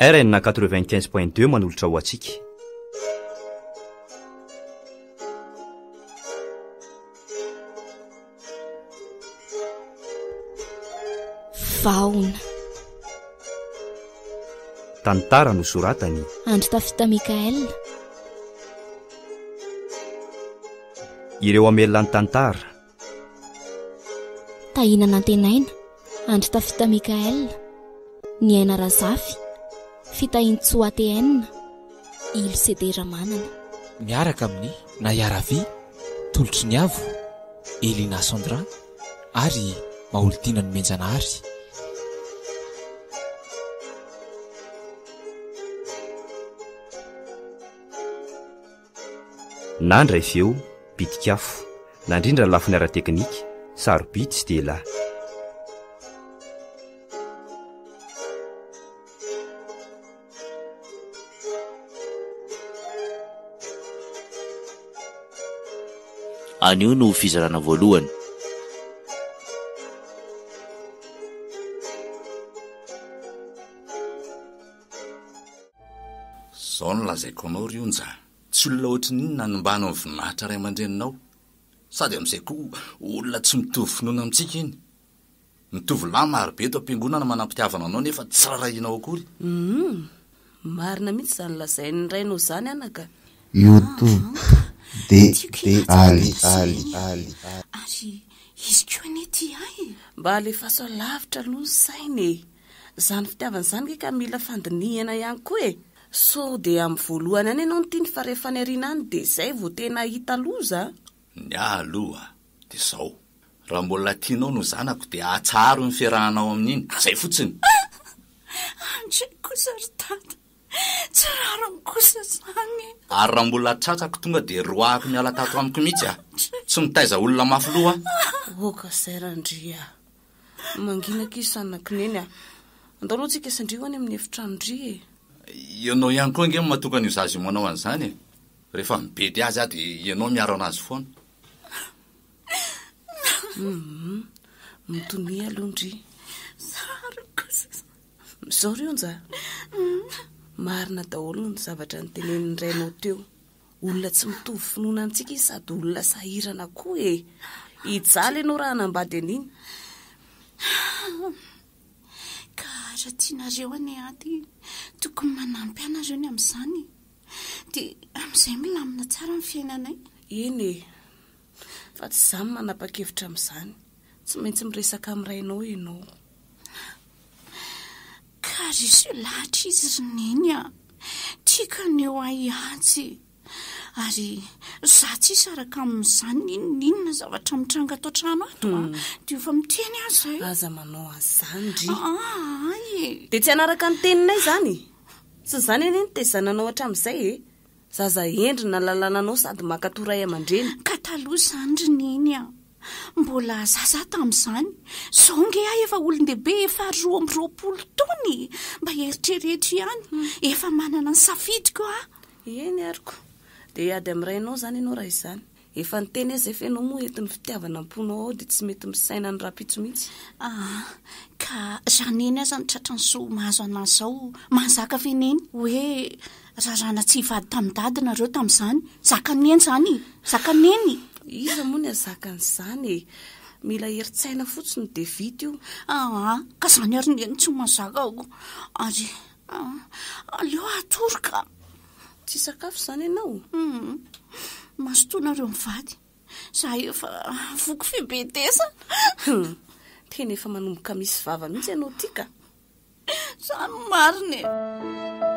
arenina qatrevint q5inz point deu manolotra ho antsika vaona tantara no soratany andri tavita mikaela ireo amelona ny tantara tahinana atenaina andry tavita mikaela ny aina rahazafy fitahiny tsoa atene ilo sedera manany miaraka amin'ny na iara vy tolotry nyavo elina sendra ary maholodianano menjana hary nandra iveo bidikafo nandrindra ny lafi ni ara teknika sarobidy sy delahy o noazao no lazaiko anao ry onja tsy olona ohatran'iny na nombana amny vinahitra ray aman-dreninao sady amin'izay koa olona tsy mitovy finoana amintsika iny mitovy lahy maro be to am-piangonana manampitiavana anao nefa tsy raraianao akory um marina mihitsy zany lazai nydrainao zany anaka youtobe dary izy ko nety a mba ale fa soa lavitra lona saina e zany fitiavan' izany nke ka mila fandinihana ihany koa e so de amin'ny voalohany any ianao no ti ny fa rehfa ny arina any de izay vo tena hita loza nyah aloa de zao raha mbola atianao no zanako de ahtsaro ny fiarahanao amin'iny azay fotsinya ary raha mbona tsatsako tonga de roahako miala tato amiko mihitsy a ah. tsy mitaiza olona mafyloh ahka zay rahandria manginak i sanakineny a ah. andao alohatsika isandri hoany amin'ny evitra noindri e ianao ihany koa inge mahatonga nyio zahzy o manao an'izany e rehefa mibety azy aho de ianao miaro anazy foana m mitonia alohandrio marina daholon ny zavatra noteneni'ny rainao teo olona tsy mitovy finoana antsika izy sady olona sahirana koa eh hijaly ianao raha nambady an'iny ka ara tianary eo any aty tokony manampy anazy eny amin'izany de ami'izay milamina tsara miy fiainanay eny e fa tsy zao my manapa-kevitra amin'izany tsy maintsy miresaka min'nrainao anao arysyo lahatra izy roneny a tiakaneo ay atsy ary za tsyisy araka ami'izany ninoninona zavatra mitranga atao n-trano atoa hmm. de fa miteny azy zay aza manao azandry aa ah, ah, de tsy anaraka nyteninay zany sy zany eneny te izananao hatram'izay e eh? zaza endry na lalana anao sady makatoray aman-dreny ka taloha zany roneny a mbola za zah tami'izany zao nge ah efa olondehibe efa roa mroapolo tony mba eritreretra ihany efa manana ny safidiko a ah. eny ariko de ady am'rainao zany ianao raha izany efa noteny azay faenao moa enti ny fitiavana mponao ao de tsy mety misaina ny rahapitso mihitsy ah, ka zanyeny a zany tsatrany so mahazo an'ay zao mahazaka vneny hoe raha rana tsy hivady tami'ndady nareo tam'izany zaka neny zany zaka neny iza moa ny azaka n'izany e mila heritsaina fotsiny de vity io aa ah, ka izany harindrena tsy mahazaka aoko ary a ah, aleo atoryka tsy sakafo izany ianao u hmm, mahasotoanareo mivady zah efa voky fibetesana hmm, teny efa manomboka misy vava mihitsy ianao ti ka zano marin e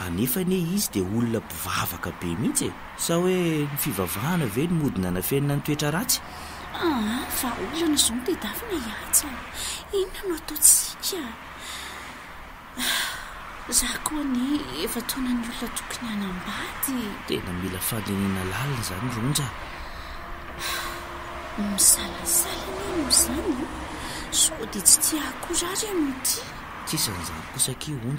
anefa ny izy di olona mpivavaka be mihitsy e sa hoe ny fivavahana ve no modina na fenina ny toetra ratsyaonazo ah, deaina iinonno atza n etoany olonatoony aambaytena mila fandenena lalina zany ronja mialaaanazanysde tsy tiaoan tsisan'izany kosaki on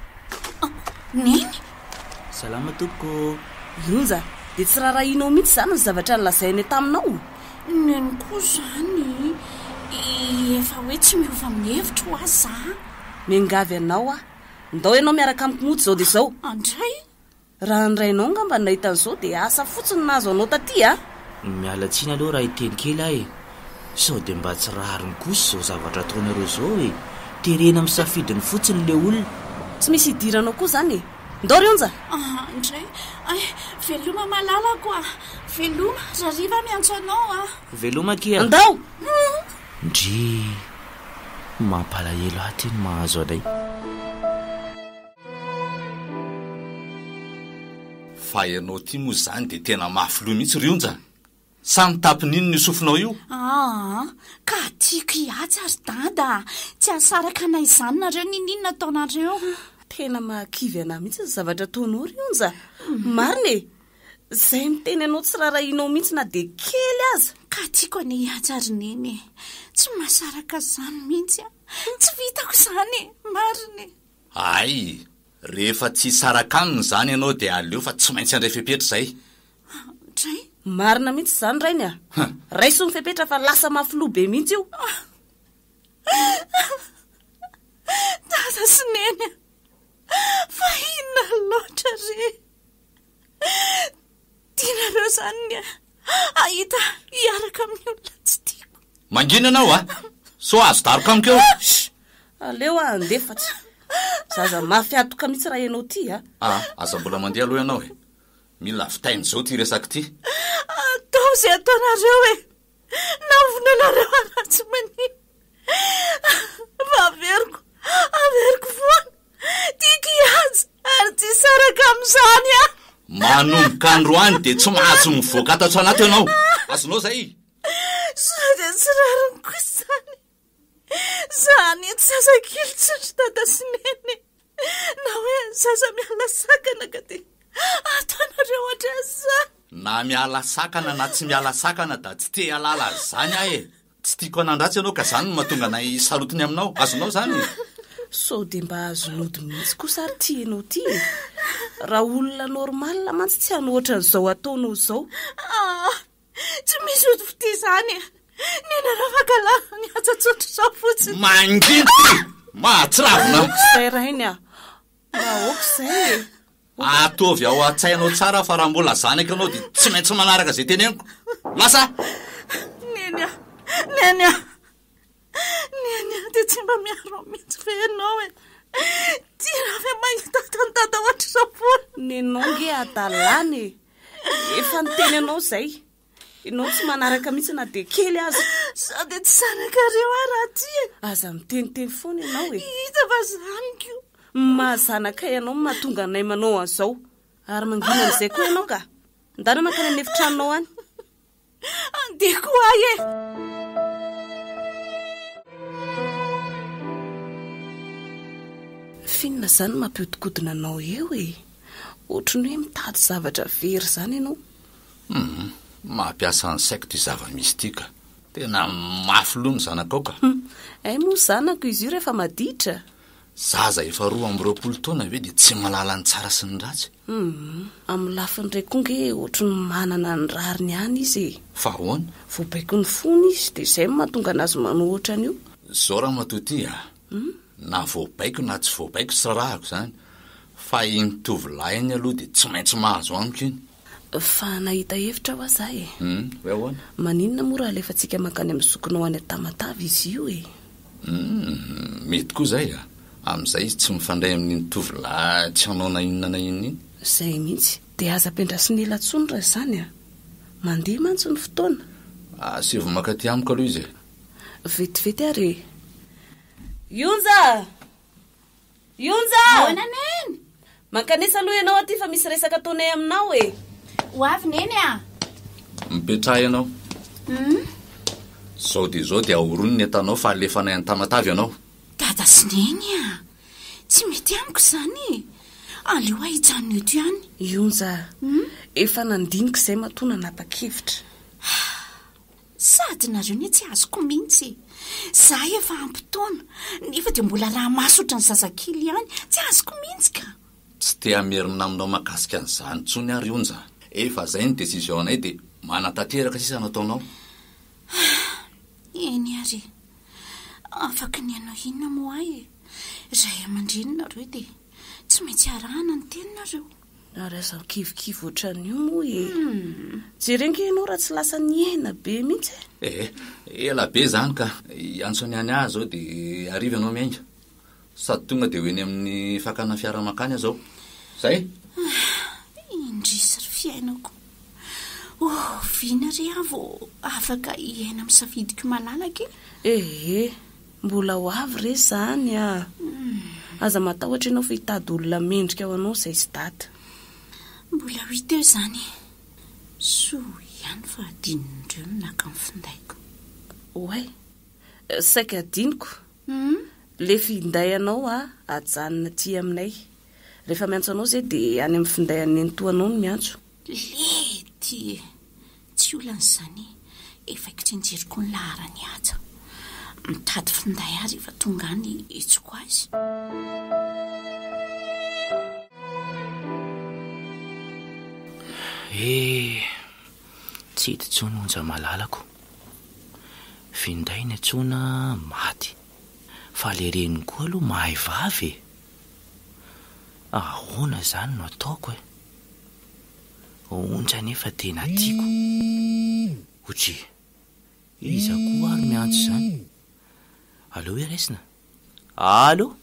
neny salama tompoko ionja de tsy raha raha inao mihintsy zany ny zavatra nylazainy taminao neny koa zany efa hoe tsy miova ami'ny hevitry ho aza mingavy anao a ndao ianao miaraka amiko moty zao de zao andray raha ndraynao ngamba n nahitan'zao de asa fotsiny naazo anao taty a mialatsiana aloha raha iteny kely ah e sao de mba tsy rarynykosy zao zavatra ataonareo zao hoe terena ami safidiny fotsinyle olona tsy misy hidiranao koa zany e andao rionjay a ah, ndray veloma malalako a ah. veloma raha rima miantso anao a ah. velomake andao dry mampalahelo ah teny mahazo anay fahianao aty moa zany de tena mahafoloa mihitsy rionja sany tapin'ino no sofinao io aa ka tiako hiatsyary dada tsy asaraka na izanonareo nininona ataonareo tena mahakivy anahy mihitsy azy zavatra taonao ryony za marin e zay miteny ianao tsy raharaha hinao mihitsy na de kely aza ka tiako any hihatsarin eny e tsy masaraka zany mihitsy a tsy vitako izany e marinae ay rehefa tsy hsarakanny zany ianao de aleo fa tsy maintsy andray fiepetra zay dray marina mihitsy zany rainy a raison'ny fipetra fa lasa mahafiloa be mihitsy io aasyneny ah. fa iona loatra rey dinareo zany ny e. ahita hiaraka miy olona tsy tiako mangino anao a ah? so azo tarika amikeo aleoa ah, andefatsy zaza maafyatoka mihitsy raha ianao ty ah ah aza mbola mandeha aloh ianao e mila vitain' zao ty resaky ity ata izay ataonareo hoe eh? navonanareo aratsy ah, manina ra veriko averiko voana tikyazo ary tisaraka am'izany a manomboka androany de tsy mahazo mivoakatatso anaty ianao azonao zay sa de tsy rarony ko zany zany tsy aza kilotstro tadasymene na hoe zaza mialasakana ka de atonareo otraazzany na mialasakana na tsy mialasakana da tsy te alala zany ah e tsy tiako anandratsy ianao ka zany no mahatonga nay sarotiny aminao azonao zany sao de mba azolody mihitsy ko sary ti anao ty e raha olona normala mantsytsy hana ohatra n' zao ataonao zao a ah, tsy misy ody fo ti zany nena a rahafaka la ny atsatsotra za fotsiny manginot mahatsylavina zay raha iny a raha oko zaye atovy ao atsainao tsara fa raha mbola zan ako anao de tsy maintsy manaraka zay teneniko lasa n eny a nany a n anyay tsy mba miaromitsy faanao e tyrahafattntatao ny anao nge adalanye efa nteny anao zay anao tsy manaraka mihitsy na de kely azy sade ty zake a raha ty e? aza miteniteny fona anao ehi a zanko mahazanakay anao mahatonga naymanao azao ary mangina an'zay koa ianao ga ndana nankaly anyefitranonao any adeko ay e fihinina zany mampiodikodinanao eo e oatrany hoe mitady zavatra very izany ianao hum mahmpiasany saiko ty zava-misy tiaka tena mafy loha ny zanakao ka hmm. ay moa zanako izy io rehefa madiitra zaza efa roa aminreoapolo taona ve de tsy mahalala ny tsara sy ny ratsy um amin'ny lafinyraky koa nge otra ny manana ny rari ny any izy e fa oany voabaiko ny fony izy de izay mahatonga anazy manotra ny io zao raha matoty a hmm. na voabaiko na tsy voabaiko tsy rarahako izany fa inytovilahy iny aloha dia tsy maintsy mahazo amiko iny fa nahita hevitra ho a izahy eum hmm? hoe hohana maninona moa raha lefantsika mankany amin'ny zokonao any atamatavy izy io eum hmm, mety koa izay a ah. amin'izay izy tsy mifandray amin'n'nytovylahy tsy anao nainona na ina iny izay mihitsy dia aza m-pindrasyny elatsonyra y zany a ah. mandea mantso ny fotoana asevo ah, manka ty amiko aloha izy e vetivety arye ionja ionjanann mankanesa aloha ianao aty fa misy resaka ataonay aminao e ho avy hmm? ny eny a mipetraha ianaom zao de zao de aorony ny entanao fa alefanay an-tamatavy ianao dadasyn egny a tsy mety amiko zany aleo a hijanonetyo any ionjaa hmm? efa nandiniko zay matona napa-kevitra ah, sadynareo ny e tsy azoko mihitsy za efa ampitoana nefa de mbola lah masotra ny zazakely ihany tsy azoko mihitsy ka tsy tea mierina aminao mahagasika n'izany tsony are o ny za efa zay ny desisionnay de manatanteraka sisanataonao eny ary afaka ny anao inona moay e raay aman-drenonareo de tsy maintsy arahana no teninareo ary azakivikivy otra n'io moa e je renko enao raha tsy lasa nihena be mihitsy e? ehe ela be zany ka antsoniany ahy zao de ariva nao miainga sady tonga de hoeny amin'ny fakana fiaramakany a zao zay indrisary fiainako o oh, vina re avo afaka ihaina aminysafidiko malalaka e. ehe mbola ho avy rey zany a hmm. aza mahatahotra ianao fa hitady olona mendrika aho anao sayzy dat mbola huit eo izany so ihany fa adinindreo minaka min'ny findaiko hoay saika adiniko hmm? le finday anao a ah, ajanona ti aminay rehefa miantso anao izay dia any amin'ny finday anynyto anao no miantso lety tsy olan'izany efaikitry njeriko ny laharany asa mitady finday azy efa tonga ny etsoko azy eh tsy hitintso nyonja malalako findaina antsona maty fa le renoy koa aloha mahayvavy e ahoana zany no ataoko e onja nefa tena tiako otsy iza koa miantso zany aloha hoe raisina aloha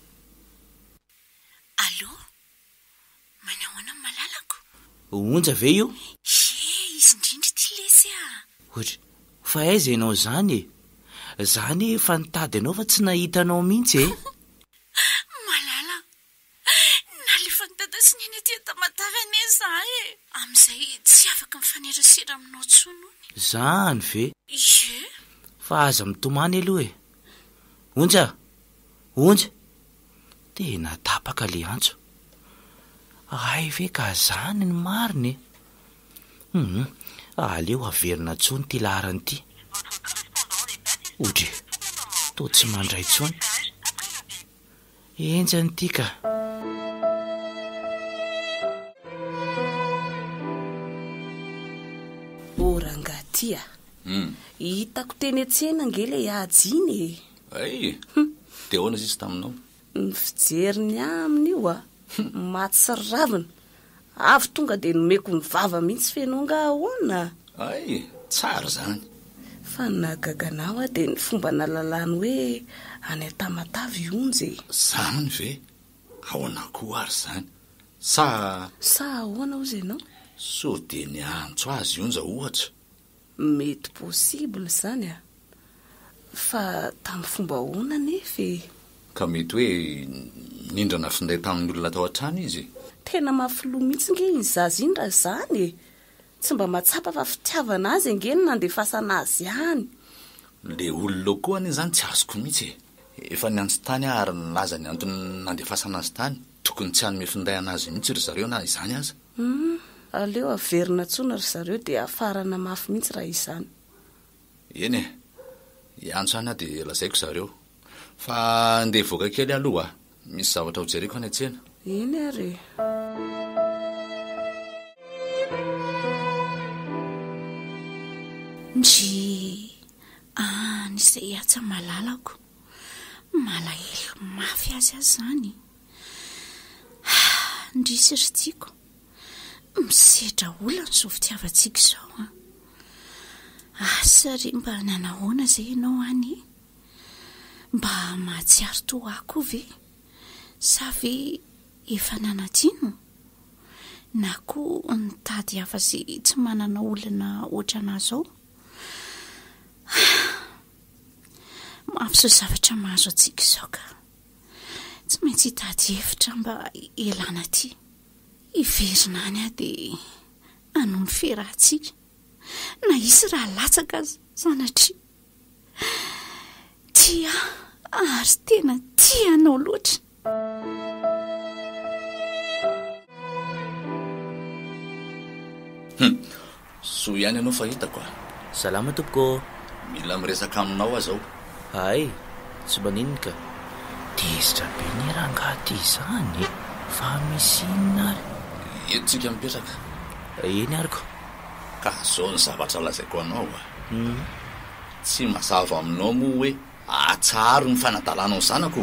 onja ve io e izy indrindry ty lezy ah ohatra fa aiza ianao zany e izany fa nitady anao fa tsy nahitanao mihitsy e malala na lefa nitadasineny atya ta matavy ne za e amin'izay tsy afaka mifanerasera aminao tsonony izany ve izy e fa aza mitomany aloha e onja a onja denadapaka la antso ay ve ka zany ny mariny e hum aleo averina ntsony ty lahranyity otry to tsy mandray ntsony enjany ity ka orangatiam hmm. hitako teny atsenangeila hiajy iny e ay de hm. ahoana izizy taminao ny fijeriny aminy io a mat siryravina avy tonga di nomeko mivava mihitsy fenonga ahoana ay tsary zany fa nagagana ho a dia ny fomba na lalàny hoe any a-tamatavy ionjae zany ve ahoanakoho ary zany sa sa ahoana o zay anao so de nyantso azy onja ohatsa mety possible zany a fa tamin'ny fomba hoana nefy e ka mety hoe nindrana inda tamin'ny olonataoan-an ihiin nae oloy zany tsy azoko mihitsye efa ny antsy tany a ah, ary nlaza ny antony nandefasanazy tany tokony tsy any me finday anazy mihitsy ry zareo na izany azaaleoverina hmm, tona ry zareo d afarana mafy mihitsy raha izanyeny e iantso any ah de lazaiko zareodevakakeyh misy zavatra hojereko any antsena ino are ndre a nyzay atsa malalako malahelo mafy azy azy zany a ndrisyry tiako misetra olany zo fitiavantsika izao a asa re mba n anahoana zay ianao any mba mahatsiaro to ako ve zave efa nanadiano na ko ny tady afa izay tsy manana olona oatra naz ao mampiizao zavatra mahazo antsika izao ka tsy maintsy hitady evitra mba alana aty hiverina any aho dia ano ny fiharahantsika na isy raha latsaka azy zan atri tia ary tena tiaanao loatra hum soo ihany ianao fa hitako a salama tompoko mila miresaka eh, aminao hm. ah zao hay tsy maninnyka de izitrabe nera angaty izanye fa misy inona ary enontsika mipetraka iny aryko ka azao ny zavatra lazaiko anao a um tsy mahazava aminao moa hoe atsaro nyfanadalànao zanako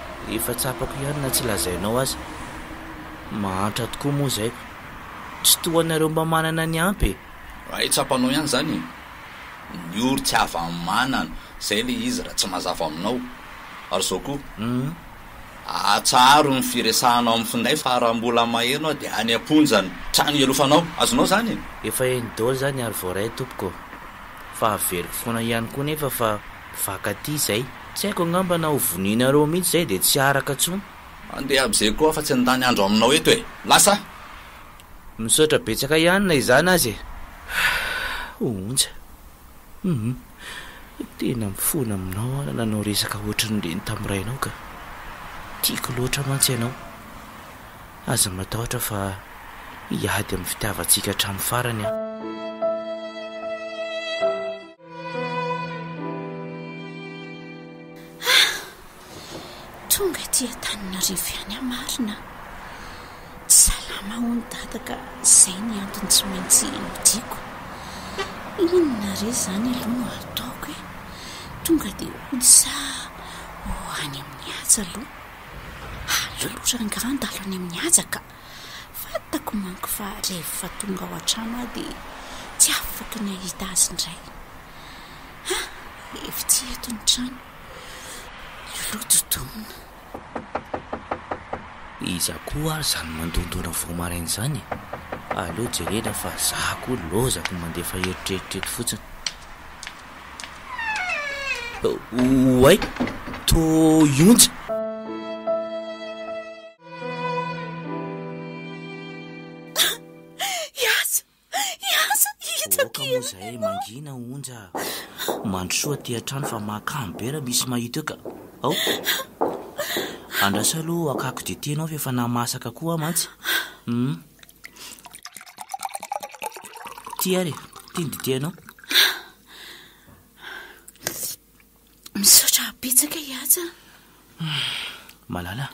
efa tsapako ihany na tsy lazainao azy mahantra tokoa moa zaiko tsy toa anareo mba manana ny ampy ai tsapanao ihany zany niory tsy ava manana zay le izy raha tsy mahazava aminao ary zao koa hmm? atsaro mifireahnao am'finday farahambola maheina de anyaonjanytrany lofanao azonao zany efa enidol zany ary voaray tompoko fa ahaveliky foana ihany koa nefa fa vaka ty zay tsy haiko agnambana hovoninareo mihitsy zay de tsy araka tson andeha aby zay koa fa tsy nytany andro aminao eto e lasa misotra betsaka ianina izany azy e oh, ontja huum tena mifoana aminaoa nanao resaka oatra nodreny tami'n rainao ka tiako loatra mantsy ianao aza matahotra fa hiady amn'ny fitiavantsika hatram'ny farany a tonga tiataninariviany amarina tssalama hono dataka zay ny antony tsy maintsy noiko inona re zany aloh no ataoko e tonga d oa oany amin aa ohaaoalo ay ai'aao anofa fatonga oan-tranoa d tsy afakany ahita azndray e ty atony trano on izakoha ary zany mandondona vo marainy zany e aleoha jerena fa za ko lozako mandeha faeritreritreto fotsiny oay to ionja iaza azaboka moa zay angina onja mandrosoa tiantrano fa makamo be ra misy mahito eka ao andrasa aloha akako detehanao faefa namasaka koaah mantsy m hmm? ty ary tiny detehanao misaotra pitsaka iatsa malala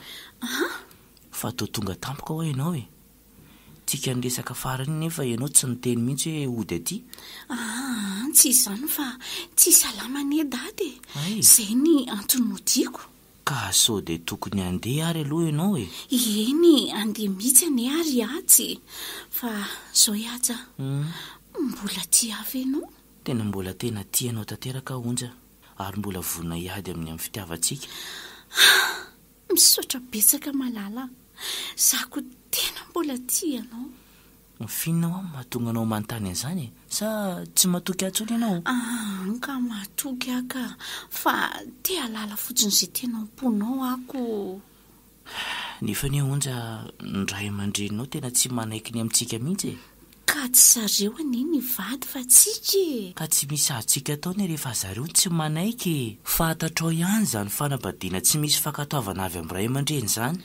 fa atao tonga tampoka hoa ianao e tsika ny resaka afarany ny efa ianao tsy niteny mihitsy hoe ody aty a ah, tsy zany fa tsy salama na da za n anoiko ka sao de tokony andeha ary aloha ianao e eny andeha mihitsy ane ara fa zao iaa e hmm. mbola ti avy anao tena mbola tena ti anao tanteraka onja ary mbola voina hiady amin'ny amin'ny fitiavatsika miotraeakaaaa zakotena ola ty ianao nyfininao ai'y mahatonga anao manontany an'izany e sa tsy mahatoky antsony ianao ahka matoky aka fa ti alala fotsin' izay tena amponao ako nefa ny onja nray aman-dreninao tena tsy manaiky ny aminntsika mihitsy e ka tsy zareo an ny vady fa tsika e. ka tsy misy arontsika ataonye rehefa azareo ny tsy manaiky e. fantatrao ihany zany fanabadiana tsy misy fankatoavana avy amin'nyray aman-dreny zany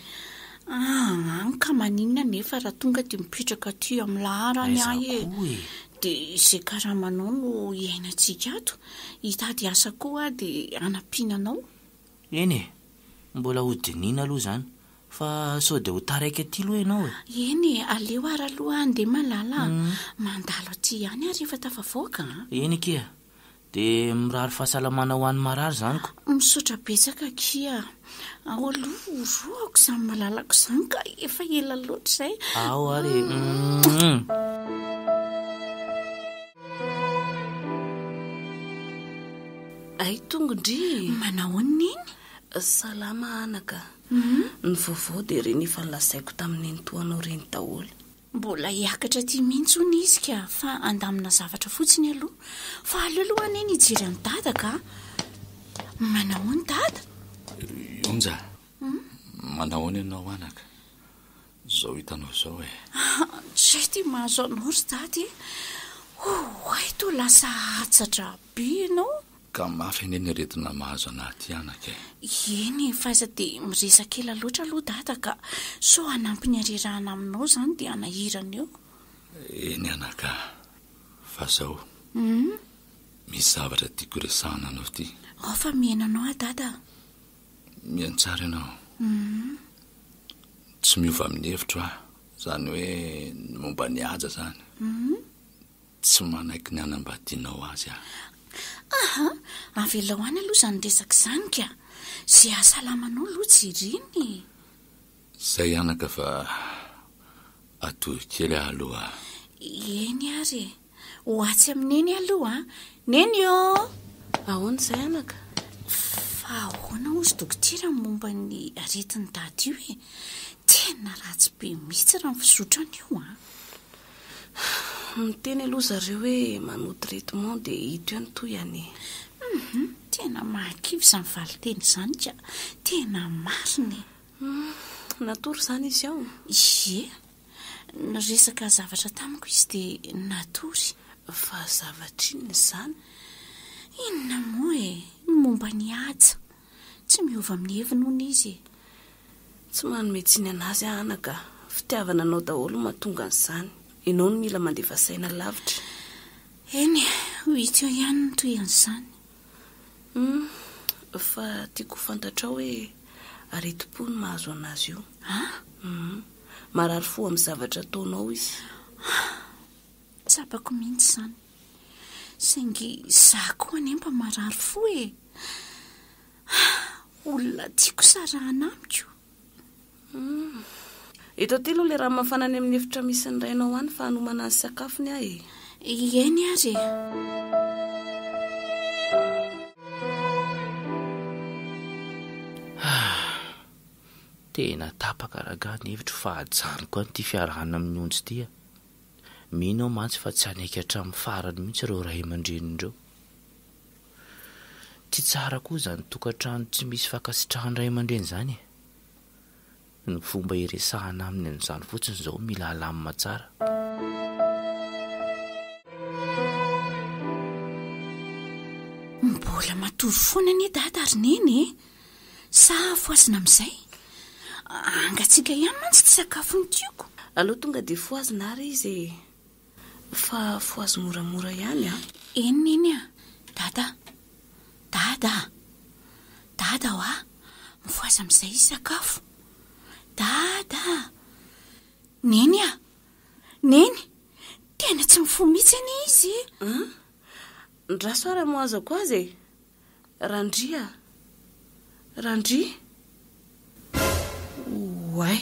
Ah, any ka maninna nefa raha tonga de mipitraka ty amin'ny lahara ny ah e de izay karahamanao no iainatsika ato hitady asa ko a de anam-piainanao eny e mbola hodinina aloha zany fa sao de ho taraika ty aloha ianao e eny e aleo ara aloha andeha malalaa mm. mandalo ty any ahrehefa tafavoaka eny akea de mirary fahasalamana hoany marary zanyko misaotra petsaka kia ao aloha oroako zany malalako izany ka efa elanloatra zay ao ary mm. mm-hmm. ai tongodry manao onniny salama anaka mm-hmm. nyvaovao de reny efa nlazaiko tamin'eny to anao reny daholo mbola hiakatra ti mihitsy ho ny izy ka fa andamina zavatra fotsiny aloha fa alehalohany eny hijerany dataka manao ny dada onjaum manaohony ianao anaka zao hitanao izao e say ty mahazo anao ry taty o aito lasa atsatra be ianao ka mafy aneny retina mahazo anahty anaka e eny fa aiza dia miresankela loatra aloha data ka sao anampiny arirahana aminao zany dia anahirana eo eny anaka fa zahoum misy zavatra tiakoresahana anao ty ao fa miainanao adata mihanotsara ianao mhm. tsy miova amin'ny hevitro ah izany hoe momba niaja izany mhm. tsy manaiky ny anam-badinao azy aho aha avella ho any aloha izany desaka izany ka zy ahsalamanao aloha jiriny zay anaka fa atohy kely ahalohaa eny ary e ho hatsy amin'n'eny aloha a neny o ahoa n'izay anaka fa hoana ozy dokotirahn momba ny aretiny dady io hoe tena ratsy be mihitsy raha nifisotrany io a ah. ni teny aloha zareo hoe mano traitement de hito ihany to ianye um mhm, tena mahakivy izany valinteny izany ka tena marina e. mm, natory izany izy aho ze nyresaka zavatra tamiko izy de natory fa zavatra inny izany inona moa e nymomba ny hatsa tsy mihova amin'ny hevina o no izy e. tsy manometsy ny an'azy a anaka fitiavana anao daholo mahatonga n'izany ianao no mila mandefa saina lavitra eny ho it o ihany no toy an'izany um hmm, fa tiako h fantatra o hoe aretom-po ny mahazo an'azy io ah um marary fo amin'ny zavatra ataonao izy s abako mihitsy izany saingy zah ko any ay mba marary fo e olona tiako sarahana amikom hmm. itao telo ha ilay raha mahafanany amin'ny hevitra misy ny rainao any fa hanomana azy sakafony ah e iainy aryah tena tapakaragany hevitra fahajanoko anoity fiarahna amin'ny onjy tia minao mantsy fa tsy anaiky hatramin'ny farany mihitsy ireo raay aman-dreni indreo ty tsara koa zany toka antrano tsy misy fankasitrahno ray aman-dreny zany e ny fomba iresahana aminy amin'izany fotsiny zao mila alamima tsara mbola matory foana any e da taari neny e saha foazina ami'izay angatsika ihay mantsy ty sakafo ny tioko aloha tonga de foazina ary izye fa fohazo moramora ihany a eni neny a dada dada dada oa mifoaza mzay izy sakafo dada nny a neny tena tsy mifo mihitsyny izy ndra soarahy moazako az e randri a randria ay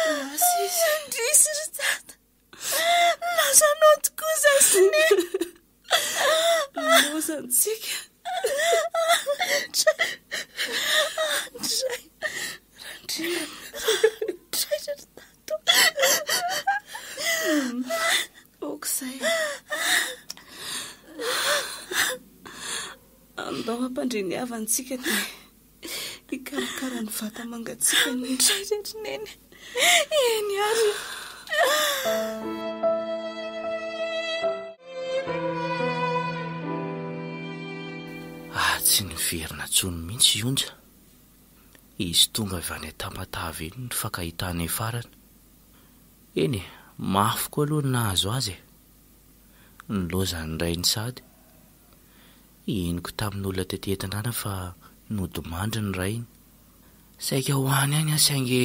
nao tooa zay nntsik okizay andao ampandrenihava ntsika de ikarakarany vata mangatsika mdrayretrineny eny ary ah tsy niverina tsony mihitsy ionja izy tonga v any tamatavy iny nyfankahitana farana eny e mafy koa aloha nahazo azy e ny loazany ray ny sady inoko tamin'n'olona tetetianana fa nodimandry ny rayny saika ho any any asaingy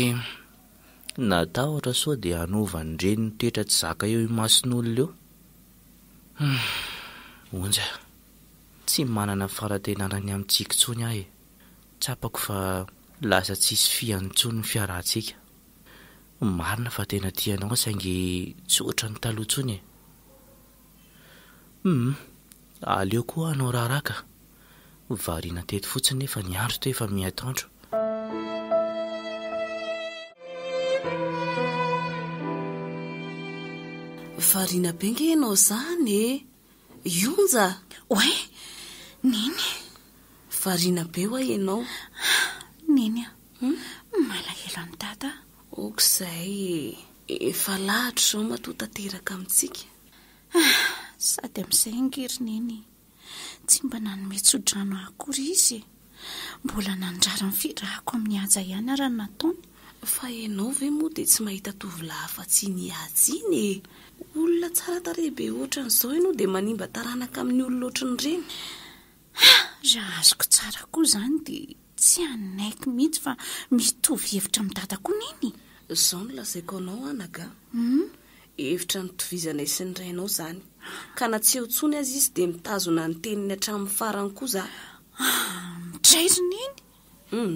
natahotra soa dia hanovany reny notoetra tsy zaka eo imason'olonaeo onja tsy manana yfaratenana ny amintsika ntsony ahy e ts apako fa lasa tsisy fian'nyntsony ny fiarahntsika marina fa tena ti anao saingy ts otra ny talohantsony ehum aleo koa hanao raharaka variana teto fotsiny efa niandro to efa miatandro variana e. be nga enao izanye ionja hoe neny variana be ho a anao neny hmm? a malaelo ny data okoizay efa lahitro izao matoatanteraka amintsika sady amin'izay ngerineny tsy mba nanomey sodrano akory izy mbola nandrary 'ny firahako amin'ny aja ihany ahrano nataony fa anao ve moa dia tsy mahita tovy lahfa tsy ny azy iny e olona tsara tarehibe oatra n'izao ino dia manimba taranaka amin'ny olonaoatrany ireny za azoko tsara koa izany dia tsy anaiko mihitsy fa mitovy hevitra midatakoa ny iny zao no lazaiko anao anagam hmm? evitra nytovizana isy ny rainao izany ka na tsehontsony azy izy dea mitazona ny teniny hatramin'ny farany ko iza a ah, midrairiny iny hum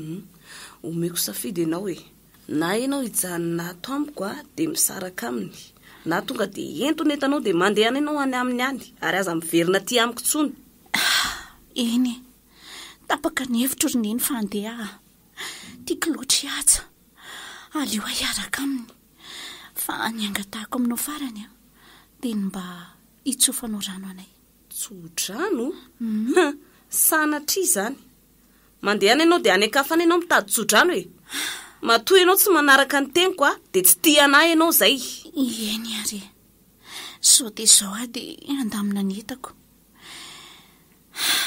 homeko safidy anao e na ianao hijanonato amiko a dea misaraka aminy na tonga dia ento nentanao dia mandeha ana anao any aminy any ary aza miverina ty amiko tsony eny e tapaka ny efitra ori nyeny fa andeha tia kilotry atsa aleo a hiaraka aminy fa ny angatahako aminao farany a dea ny mba hitsofanao rano anay tsodrano mm. a sanatri izany mandeha any anao dia anankafa ana anao mitady tsodrano e matoy anao tsy manaraka ny tenyko a de tsy diana ianao izay eny ary sao dea zao ao di andamina n etako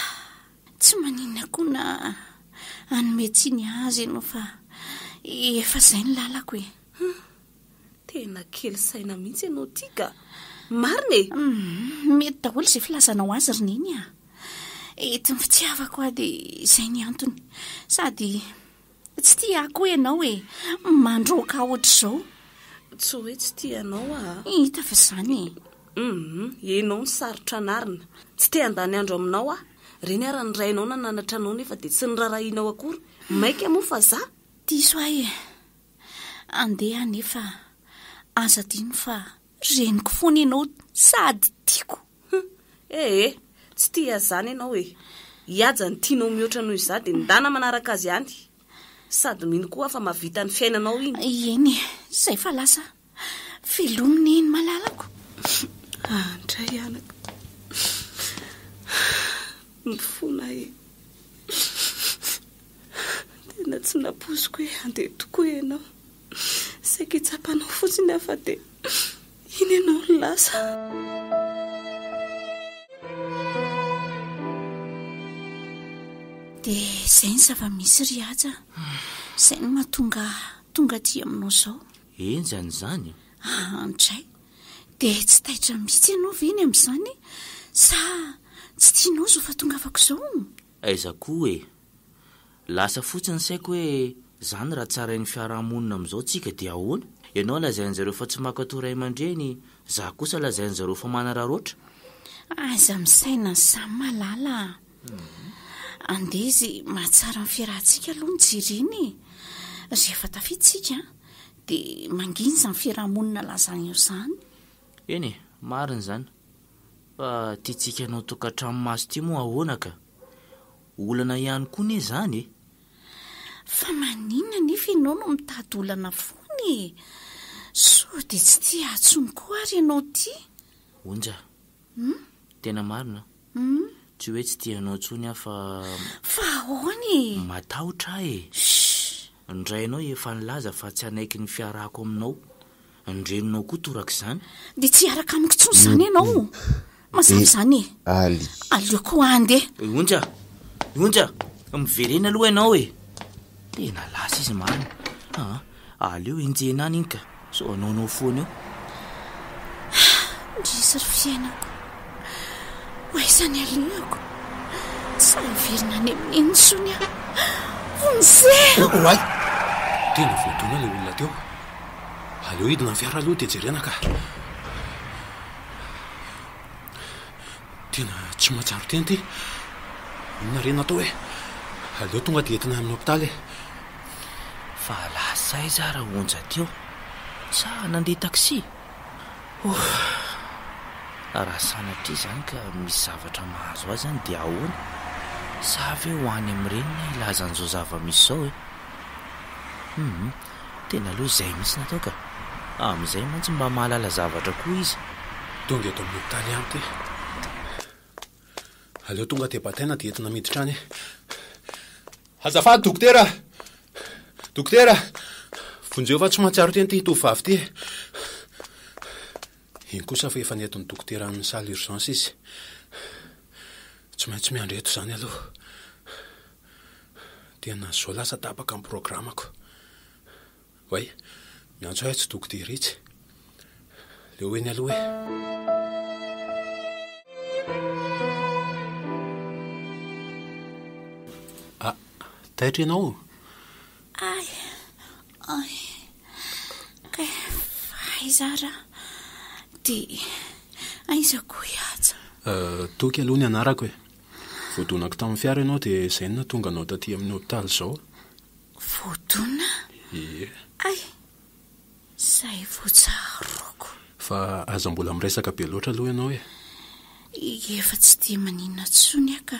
tsy manina koa na anometsiny azy ianao fa efa izay ny làlako e hmm. tena kelysaina mihitsy ianao tika marina e mm-hmm. mety daholo izay filazanao azy ryniny a eto ny fitsiavako a dia izay ny antony sady tsy ti akoh ianao hoe mandroka oatr' izao tsy hoe tsy tianao ah hita fa zany e um mm-hmm. enao ny sarotra anarina tsy te andany andro aminao ah reny araha ny raynao nananatra anao nefa de tsy nirarahinao akory maiky ma fa za tiso ay e. andea nefa aza dino fa reniko fona ianao sady tiako eh eh tsy ti a zany ianao oe hiajany tianao mihoatranao izza de ndana manaraka azy any sady noino koa fa mahavita ny fiainanao iny enye zay fa lasa filominy iny malalako andra ah, ianako mifona e tena tsy naposiko hoe andeha tokoa ianao saiky hitsapanao fotsiny ahfa de iny ianao lo lasa de za nyiyahaongaga aiao aoeny zany zanyiaoaizako ah, oe lasa fotsiny saiko hoe zany raha tsarainy fiarahamonina am'izao tsika de aoana ianao lazain'zareo fa tsy maka toray man-dreny zah kosa lazain' zareo fa manaraha rtra andeh iza mahatsara in'ny fiarahntsika aloha ny jereny rehefa tafitsika di manginza mnyny fiarahamonina lazana eo izany eny e mariny izany fa tia tsika anao tokaahntramo'n maso ity moa ahoanaka olana ihany koa n e zany e fa maninona nefa ianao no mitady olana foany e? so de tsy ti atsonykoa ary ianao ty onja hmm? tena marina hmm? syhoe tsy tianao tsony ahfaao matahotra e ndray anao eefa nilaza fa tsy anaikyny fiarako aminao nrenonao koa toraky zany de tsy araka amiko tsony zany ianao mazay zany ea aleoko andye onja onja miverena aloha ianao e tena lasa izy mahany aha aleo injenany iny ka so anaonao foany aodaaako hoaisany alinako sa mivirina any mino sony ah omza oh, oay tena voatona ila olona teo aleo hidina ny fiara aloha tejerenaka tena tsy mahatsaro teny ity inona rena atao hoe aleo tonga di entina amin'ny ôpitalye fa laha zay za raha onja tyo sa nandeha takxi oh, raha sanatry zany ka misy zavatra mahazo azy zany de ahoana zavy hoe ho any amin'irenyn ilazanyizao zava misy zao e uum mhm, tena aloha izay mihitsy natao ka am'izay mantsy mba mahalala zavatra koa izy tonga eto amiotitaly any ty aleo tonga teabataina de entina miditrany e azafa dokotera dokotera vonjehovah tsy mahatsiaro teny ty hitovvavy ty e. iny kosa fa efa anentin'ny dokoteranny sa lurgence izy tsy maintsy miandro eto zany aloha tena zo lasa tabaka am' programmako oay miantso hay tsy dokoteiritsy le hoeny aloha e a taitra ianaooa di aizako iasa toky aloha ny anarako e voadonako tamin'ny fiaro ianao dia izayno na tonga anao tatỳ amin'ny hopitaly izao vodona ie ay izay votsaroko fa aza mbola miresaka be loatra aloha ianao e efa tsy dia manina sony aka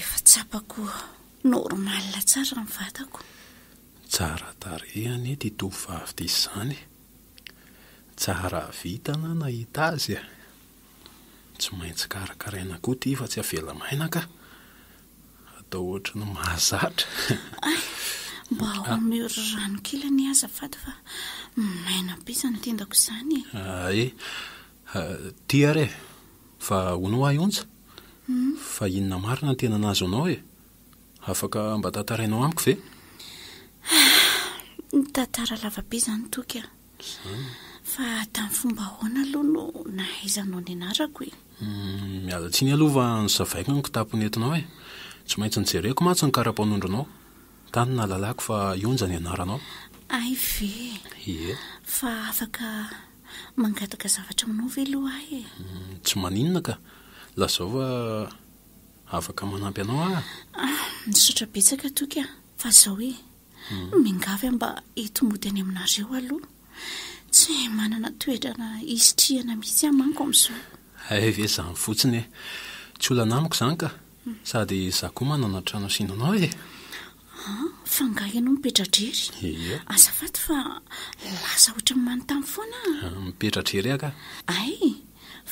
efa tsy apako noromalina tsara ami' vatako tsara tarehany ty tovavy dy zany tsaha raha vitana nahita azy a e. tsy maintsy karakaraina koa ty fa tsy havela mainaka atao ohatra no mahazatramb ao nzaaa be zanao zan aeh ty are e ah, eh. ah, fa ho nao ahiontsa hmm? fa inona marina tena anazo anao e afaka mba tantarainao amiko ve tantara lavabe e. zany toka fa tamin'ny fomba hoana aloha no nahaizanao ny anarako e mm, mialatsiany alova ny zavaika ny kitam-ponentinao e tsy maintsy nyjereko mahtsy nykaraha-panondronao tanyna lalako fa ionja ny anaranao ai ve e fa afaka mangataka zavatra aminao veloh ahy e mm, tsy maninonaka lazao fa afaka manampy anao ah nysotrabetsaka tok e. mm. a fa zao hoe mingavy aho mba itomoty any aminareo aloha e manana toetrana izytrihana mihitsy ah manko amin'izao ay eh, ve zany fotsinye tsy olo anamiko izany ka sady zakoa manaona tranao siana e? anao e fangaanao mipetratrery azafaty fa lasa ohatra nymano taminn foana mipetratrery aka ay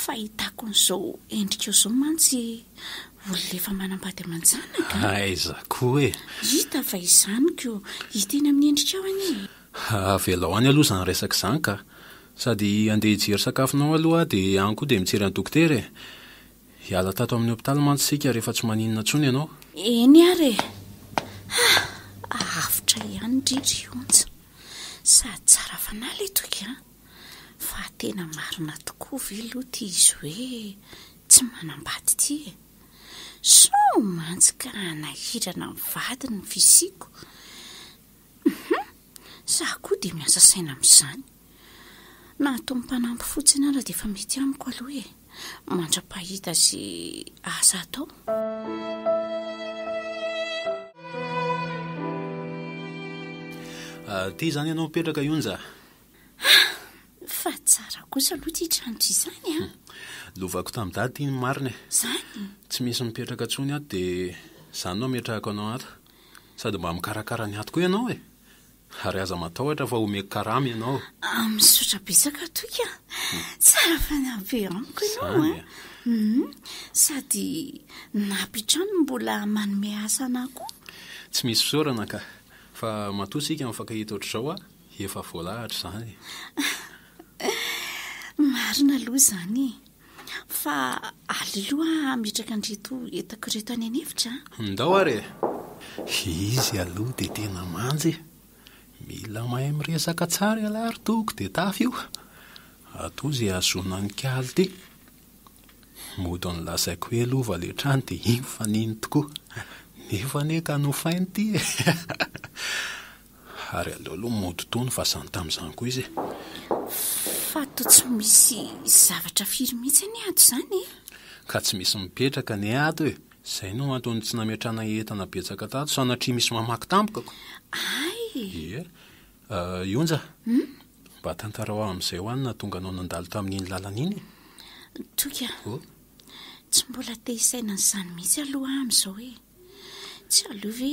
fa hitakon'izao endrika eo izao mantsy olo lefa manambady amanjanakaay zakoha e hita fa izanikoo iteny amin'ny endrika aho anye velao any aloha izany resaka izany ka sady andeha hijery sakafonao alohaa dia hany koa dia mitsery any dokotera e hiala tato amin'ny opitaly mantsisika rehefa tsy maninona ntsony ianao eny ary h ah, afitra ihany driry ontsa sady tsara fa na la toka a ah. fa tena marina tokoa ve aloh ty izy hoe tsy manambady ti e so mantsika nahirana mivadinyny fisiako zao koa dea miasa saina amin'izany nato mimpanampy fotsiny araha de efa mety amiko aloha e mantsam-pahita zy asa atao ah, ty izany ianao mipetraka io nza fa tsara kosa aloha ty hitranotry izany a hmm. lovako tamin'ny dadi tia ny marina e izany tsy misy mipetraka antsony ao dea izano anao miatrahako anao anato sady mba mikarakara ny ato ko ianao e ary aza matahotra va homeko karamy ianao amsotra ah, bitsaka toka tsara fanabe aniko ianao a um eh. e. mhm. sady nampitrano mbola manome asa na ko tsy misy fisoranaka fa matosika minnyfankahitaotra izao a efa voalahitra izany marina aloha izany e. fa aloha mitraka andreto etako reto any anevitra a daoary e izy aloha dia tenaanjy mila mahay miresaka tsara ialary toko dia tafy io ato izay azona ny kialy ity modo nylasaiko hoe lova leh trany dia iny fa niny tokoa nefa ne ka nofainy ity e ary alohaloha modo to ny fa sany tamin'izany koa izy e fa to tsy misy zavatra firy mihitsy ny ato izany e ka tsy misy mipetraka ny ato e zay no antony tsy nametrana etana betsaka tao sanatria misy mamaky tampoka ko a e ionja hmm? mba htantaraoaho amin'izay hoanyna tonga anao nandalo tamin'iny lalana iny tokao tsy mbola te isaina nyizany mihitsy aloha ami' izao oe tsy aloha ve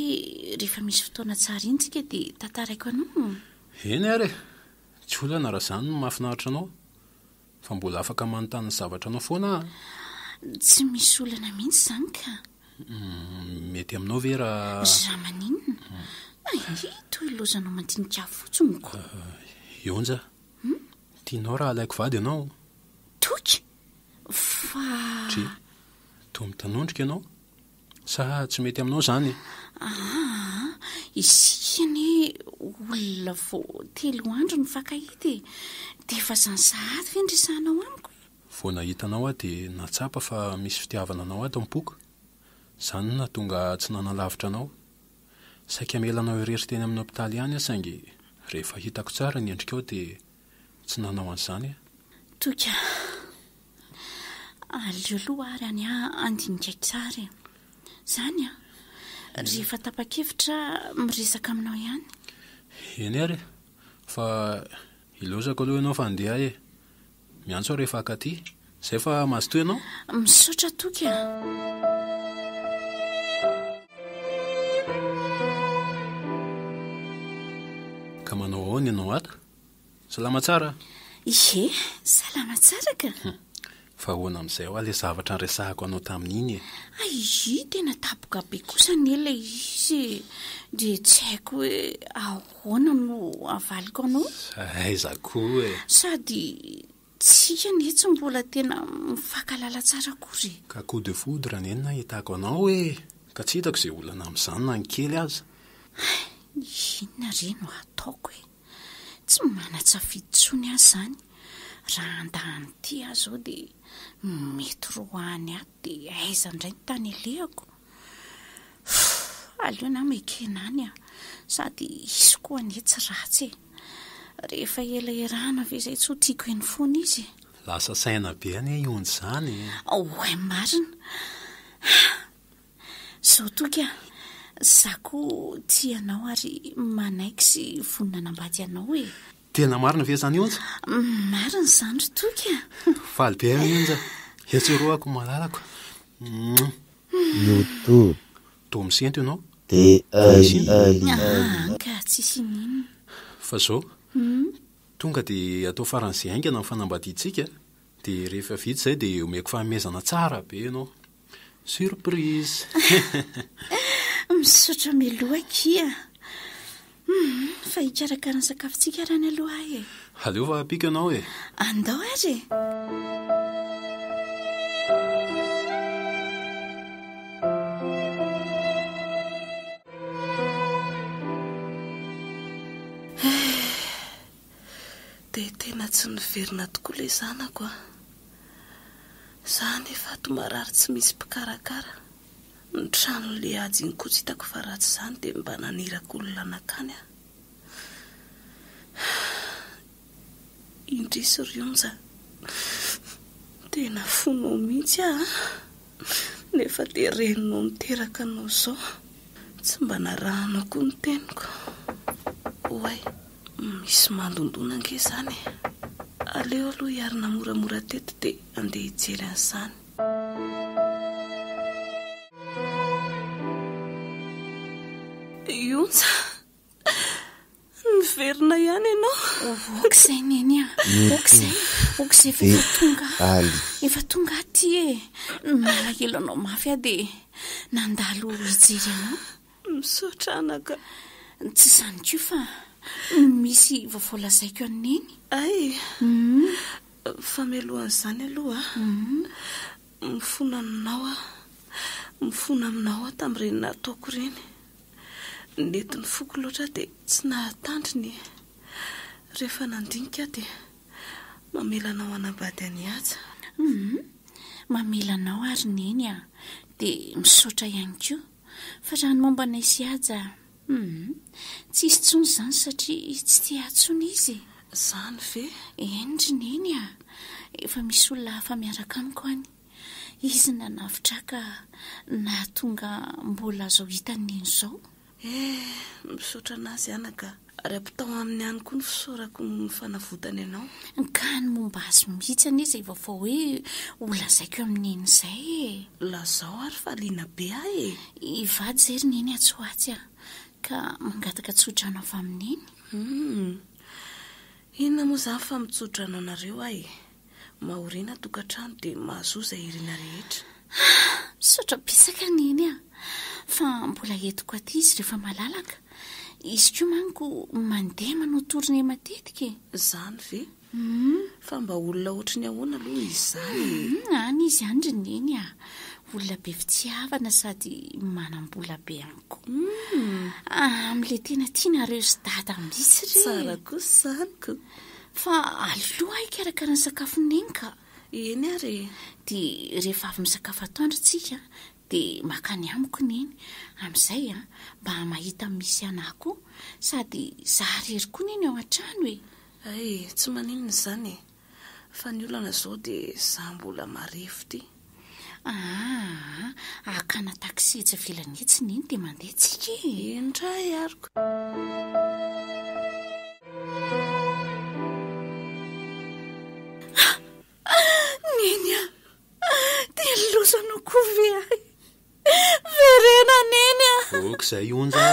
rehefa misy fotoana tsara iny ntsika dia tantaraiko anao ena ary e tsy olana raha izany n mahafinaritra anao fa mbola afaka manontanyny zavatra anao foana tsy misy olana mihitsy izany ka mm, mety aminao ve rahazaho maninona mm. ahito elozanao mandinika fotsinyko ionja eh, eh, hmm? tianao raha alaiko vady ianao toky fatri tomitanondrika ianao sa tsy mety aminao zany ahaa isikanyhoe olona vo telo andro ny fankahity de efa zany za haty fendrasahanao aniko vo nahitanao aho dia natsapa fa misy fitiavana anao aho da mipoka izany natonga tsy nanalavitra anao saika mela anao ireriteny amin'ny opitaly ihany ah saingy rehefa hitako tsara nyendrika ao dia tsy nanao an'izany aeooha ayanyaizny ahe-eaneny ary e. faha miantso a rehefa aka ty zay fa mahazo toy ianao misaotra toky a e. ka manao aony ianao ato salama tsarah ie salama tsara ka fa hm. hoana amin'izay ho ah ila zavatra andrasahako anao tamin'iny e ai tena taboka be kosa ny ala izy de tsy haiko hoe ahoana no avaliko anao aaiza ko e sady tsy anetsy mbola tena mifakalala tsara kory ka coup de foud ranenona hitahko anao hoe ka tsy hitako izay olana amin'izany na ny kely aza a inona irenyo ataoko oe tsy manatsaafidyntsony azy izany raha andany ity az zao dia mety roany ao dia aizandray no tany alehako aleeo na makenany a sady isy ko netsy ratsy e rehefa ela irahna ave izay tsy tiako eny fony izy lasa saina be any ionjy zany e. oh, hoe marina zao tok a za ko ti anao ary manaiky sy vonona anambady anao oe tena marina ave izany onjy mm, marina zany ry tok a vali be m n inja iatsero ako malalako noto tomisento ianao de aanka tsisy nino fa zao tonga dia atao faran'ize aingana nfanambadintsika dia rehefa vitsy izay dia homaiko famezana tsara be ianao surprise misaotra miloakia hmm, fa hikarakarany sakafontsika raha ny aloha hay e aleova ampiako ianao e andao ary e ynyverina toko le zanako a izah nefa tomarary tsy misy mpikarakara nytranonla ajy iny kotshitako fa ratsy izany dia mba nanirak' olona nakany a indriso rionja tena fonao mihitsy ah a nefa di reninao miteraka nao izao tsy mba narahanao koa ny teniko hoay misy mandondonanke izany aleo aloha hiarinamoramora teto dea andeha hijery an'izany ionza nyverina ihany ianaokiza nenyakzay tona efa tonga ti e maraheloanao mafy ah de nandalo hijerya misaotra anaka tsy izany ko fa misy vaovola zaiko nineny ay mm. famealohan'izany aloha mm. a mifona minao ao mifona aminao aho tamin'irenynataoko ireny nenty 'ny foko loatra dia tsy nahatandriny rehefa nandinika dia mamelanao hanabady any hajam mm. mamelanao ary neny a dia misaotra ihany koa fa raha no momba naisy aja Mhm. ts isy tsony izany satria tsy tiantsony izy zany ve eni ry neny a efa misy olona hafa miaraka amiko any izy nanavitra ka nahatonga mbola zao hitan'niny izao eh misaotra an'azy anaka ry ampitao amin'ny any koa ny fisaorako ny fanavotany anao nkany momba azo mihitsyany izy vaofa hoe ola zaiko amin'iny izay e. lazao ary fa lina be a e ivady zay ri neny asy y ka mangataka tsodrano avy aminenyu hmm. inona moa zay fa mitsodrano anareo a e mahorina tokantrano dia mahazoza hirina rehetra sotra bisaka neny a fa mbola entiko aty izy rehefa malalaka izy koa maniko mandeha manao torne matetika e. izany ve hmm. fa mba olona oatra ny ahoana aloha izyizany hmm, any izy andry neny ah inasadyanamboa be anykoam'lay hmm. ah, tena nahrery adamisye aoha ikaraka rahan'ny sakafo nenykae a di rehfavy misakafo atondrytsika dia makany amiko neny amin'izay a ah, mba mahita misy ana ko sady zaho rery ko neny ao an-trano oetsy annnazan e. nylnaao d aombolaa aakana ah, tasi hitsavilanitsiny iny di mandeha tsika entra aryko neny a te losano kovy ay verena n eny a oko zay onja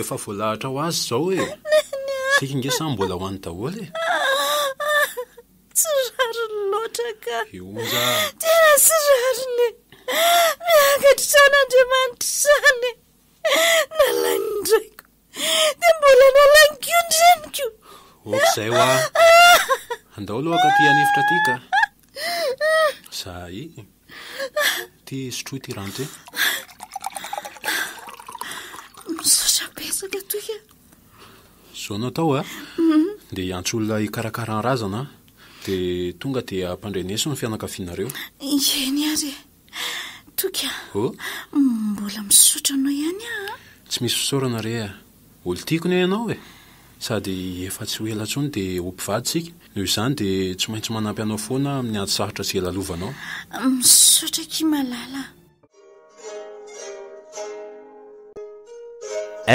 efa voalahitra ho azy zao oe nnytsika ngesay mbola ho any daholy e ah, ssyo itrtra'adaityza aladrako dembola naolankiondrkozay oa andao alohkaianeitra toyt za i ty sotroy tyrano tokk zao na atao ah? mhm. a de antsolona ikarakaranrazana de tonga di ampandraneso ny fianankafianareo eny ary toka o mbola misaotra anao ihany ah a tsy misy fisaoranareo a olo tiakony ianao oe sady efa tsy ho elantsony de ho mpivadytsika noho izany de tsy maintsy manampy anao foana amin'ny ato sahotra tsy elalovanao misotra ky malala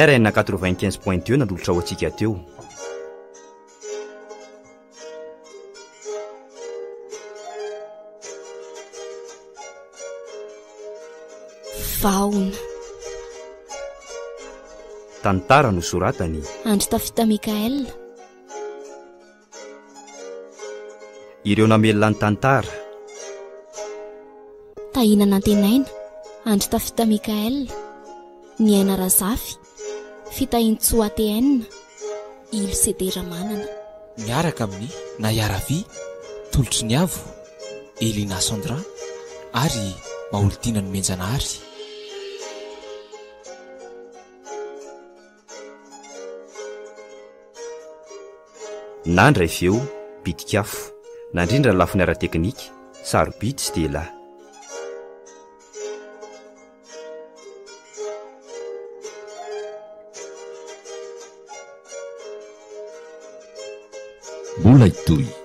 rna katrevint quinze point eo na lolotra oasika teo vahona tantara no soratany andritafita mikaela ireo namelona ny tantara tahinana an-tenaina andritafita mikaela ny aina razafy fitahin--tsoateena ilo sedera manana miaraka aminy na iaravy tolotry ny avo elina sendra ary maholodiana no menjana hary nandra ifeo bidikafo nandrindra lafini arateknika sarobidy sy telahy mbola itoy